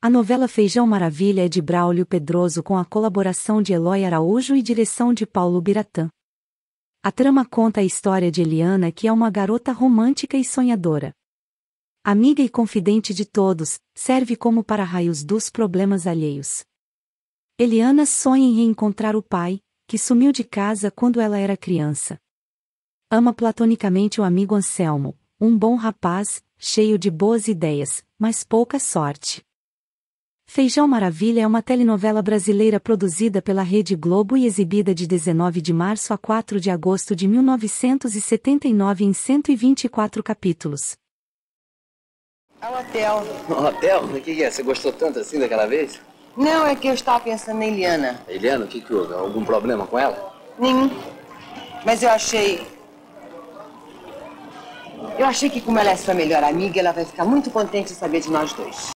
A novela Feijão Maravilha é de Braulio Pedroso com a colaboração de Eloy Araújo e direção de Paulo Biratã. A trama conta a história de Eliana, que é uma garota romântica e sonhadora. Amiga e confidente de todos, serve como para-raios dos problemas alheios. Eliana sonha em reencontrar o pai, que sumiu de casa quando ela era criança. Ama platonicamente o amigo Anselmo, um bom rapaz, cheio de boas ideias, mas pouca sorte. Feijão Maravilha é uma telenovela brasileira produzida pela Rede Globo e exibida de 19 de março a 4 de agosto de 1979 em 124 capítulos. Ao hotel. Ao hotel? O que é? Você gostou tanto assim daquela vez? Não, é que eu estava pensando em Eliana. Eliana, o que, que houve? Algum problema com ela? Nenhum. Mas eu achei. Eu achei que, como ela é sua melhor amiga, ela vai ficar muito contente de saber de nós dois.